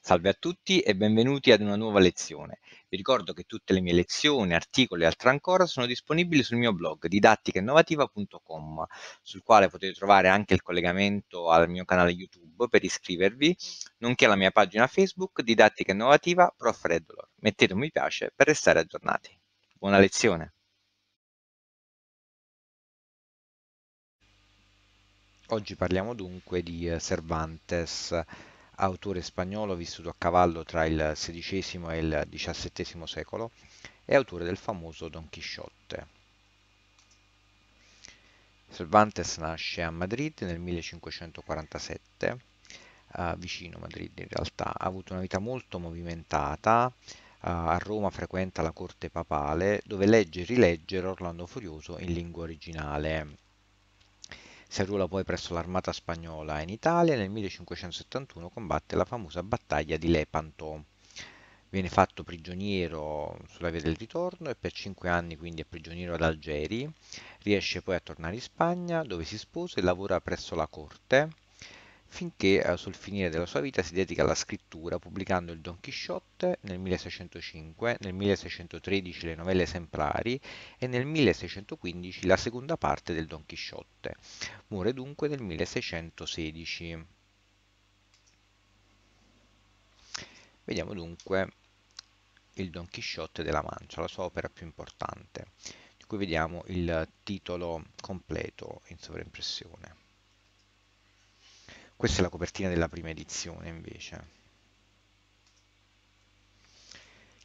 Salve a tutti e benvenuti ad una nuova lezione. Vi ricordo che tutte le mie lezioni, articoli e altro ancora sono disponibili sul mio blog didatticainnovativa.com, sul quale potete trovare anche il collegamento al mio canale YouTube per iscrivervi, nonché alla mia pagina Facebook Didattica Innovativa Prof. Redolor. Mettete un mi piace per restare aggiornati. Buona lezione! Oggi parliamo dunque di eh, Cervantes autore spagnolo vissuto a cavallo tra il XVI e il XVII secolo, è autore del famoso Don Chisciotte. Cervantes nasce a Madrid nel 1547, eh, vicino Madrid in realtà, ha avuto una vita molto movimentata, eh, a Roma frequenta la corte papale dove legge e rilegge Orlando Furioso in lingua originale si arruola poi presso l'armata spagnola in Italia e nel 1571 combatte la famosa battaglia di Lepanto. Viene fatto prigioniero sulla via del ritorno e per cinque anni quindi è prigioniero ad Algeri. Riesce poi a tornare in Spagna dove si sposa e lavora presso la corte finché eh, sul finire della sua vita si dedica alla scrittura pubblicando il Don Chisciotte nel 1605, nel 1613 le novelle esemplari e nel 1615 la seconda parte del Don Chisciotte. Muore dunque nel 1616. Vediamo dunque il Don Chisciotte della Mancia, la sua opera più importante, di cui vediamo il titolo completo in sovraimpressione. Questa è la copertina della prima edizione invece.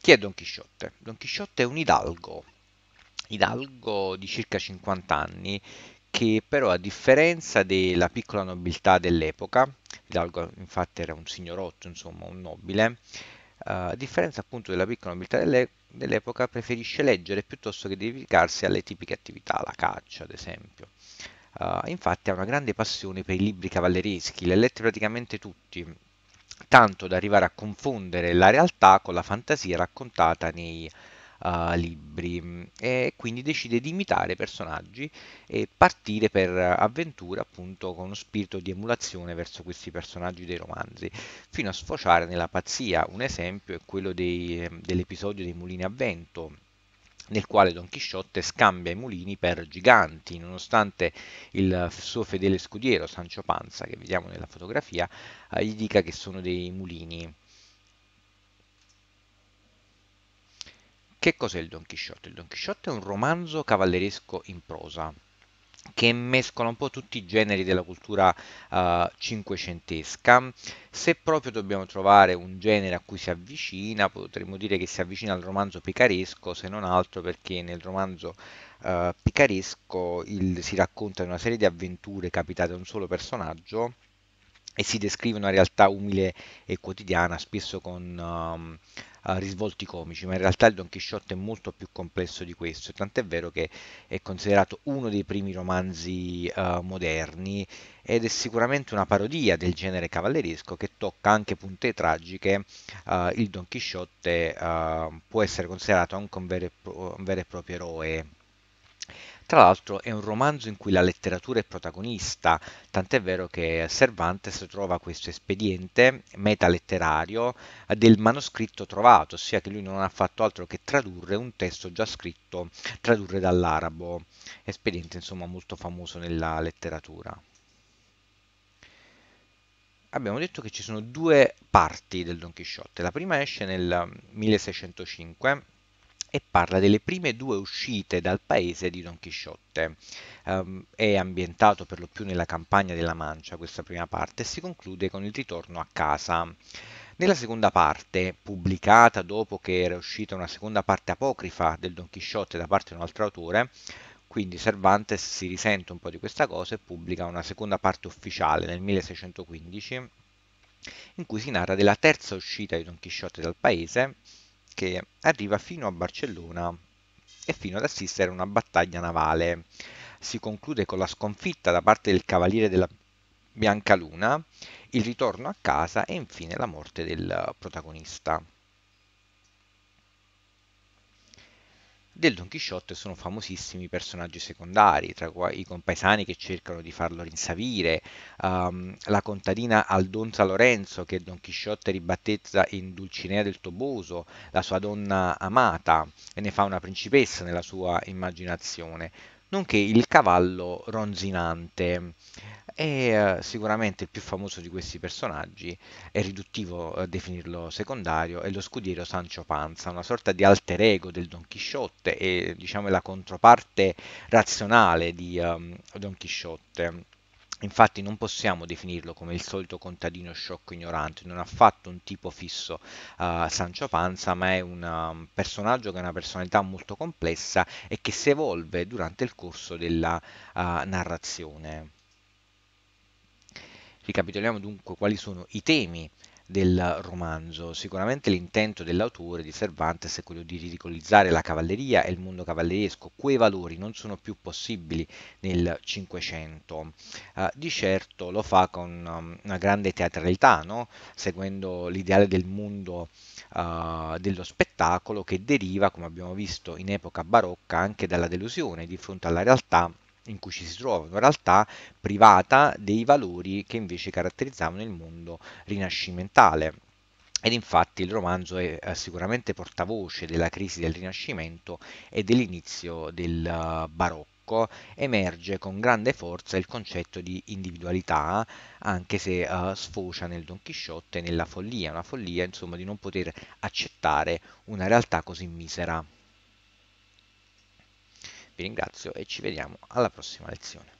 Chi è Don Chisciotte? Don Chisciotte è un hidalgo, hidalgo di circa 50 anni che però a differenza della piccola nobiltà dell'epoca, Hidalgo infatti era un signorotto, insomma un nobile, eh, a differenza appunto della piccola nobiltà dell'epoca preferisce leggere piuttosto che dedicarsi alle tipiche attività, la caccia ad esempio. Uh, infatti ha una grande passione per i libri cavallereschi, li ha letti praticamente tutti, tanto da arrivare a confondere la realtà con la fantasia raccontata nei uh, libri e quindi decide di imitare personaggi e partire per avventure appunto con uno spirito di emulazione verso questi personaggi dei romanzi, fino a sfociare nella pazzia. Un esempio è quello dei, dell'episodio dei mulini a vento nel quale Don Chisciotte scambia i mulini per giganti, nonostante il suo fedele scudiero Sancio Panza, che vediamo nella fotografia, eh, gli dica che sono dei mulini. Che cos'è il Don Chisciotte? Il Don Chisciotte è un romanzo cavalleresco in prosa, che mescola un po' tutti i generi della cultura eh, cinquecentesca. Se proprio dobbiamo trovare un genere a cui si avvicina, potremmo dire che si avvicina al romanzo picaresco, se non altro perché nel romanzo eh, picaresco il, si racconta una serie di avventure capitate a un solo personaggio e si descrive una realtà umile e quotidiana, spesso con um, uh, risvolti comici, ma in realtà il Don Chisciotte è molto più complesso di questo, tant'è vero che è considerato uno dei primi romanzi uh, moderni ed è sicuramente una parodia del genere cavalleresco che tocca anche punte tragiche. Uh, il Don Chisciotte uh, può essere considerato anche un vero, pro- un vero e proprio eroe tra l'altro è un romanzo in cui la letteratura è protagonista, tant'è vero che Cervantes trova questo espediente metaletterario del manoscritto trovato, ossia che lui non ha fatto altro che tradurre un testo già scritto, tradurre dall'arabo, espediente insomma molto famoso nella letteratura abbiamo detto che ci sono due parti del Don Chisciotte. La prima esce nel 1605 e parla delle prime due uscite dal paese di Don Chisciotte. Um, è ambientato per lo più nella campagna della Mancia questa prima parte e si conclude con il ritorno a casa. Nella seconda parte, pubblicata dopo che era uscita una seconda parte apocrifa del Don Chisciotte da parte di un altro autore, quindi Cervantes si risente un po' di questa cosa e pubblica una seconda parte ufficiale nel 1615 in cui si narra della terza uscita di Don Chisciotte dal paese che arriva fino a Barcellona e fino ad assistere a una battaglia navale. Si conclude con la sconfitta da parte del cavaliere della Biancaluna, il ritorno a casa e infine la morte del protagonista. del Don Chisciotte sono famosissimi i personaggi secondari, tra i compaesani che cercano di farlo rinsavire, um, la contadina Aldonza Lorenzo che Don Chisciotte ribattezza in Dulcinea del Toboso, la sua donna amata, e ne fa una principessa nella sua immaginazione nonché il cavallo ronzinante. È eh, sicuramente il più famoso di questi personaggi, è riduttivo eh, definirlo secondario, è lo scudiero Sancho Panza, una sorta di alter ego del Don Chisciotte e diciamo la controparte razionale di um, Don Chisciotte Infatti non possiamo definirlo come il solito contadino sciocco ignorante, non ha affatto un tipo fisso uh, Sancio Panza, ma è una, un um, personaggio che ha una personalità molto complessa e che si evolve durante il corso della uh, narrazione. Ricapitoliamo dunque quali sono i temi del romanzo. Sicuramente l'intento dell'autore di Cervantes è quello di ridicolizzare la cavalleria e il mondo cavalleresco, quei valori non sono più possibili nel Cinquecento. Eh, di certo lo fa con um, una grande teatralità, no? seguendo l'ideale del mondo uh, dello spettacolo che deriva, come abbiamo visto in epoca barocca, anche dalla delusione di fronte alla realtà in cui ci si trova una realtà privata dei valori che invece caratterizzavano il mondo rinascimentale. Ed infatti il romanzo è eh, sicuramente portavoce della crisi del Rinascimento e dell'inizio del eh, barocco emerge con grande forza il concetto di individualità, anche se uh, sfocia nel Don Chisciotte nella follia, una follia insomma di non poter accettare una realtà così misera vi ringrazio e ci vediamo alla prossima lezione.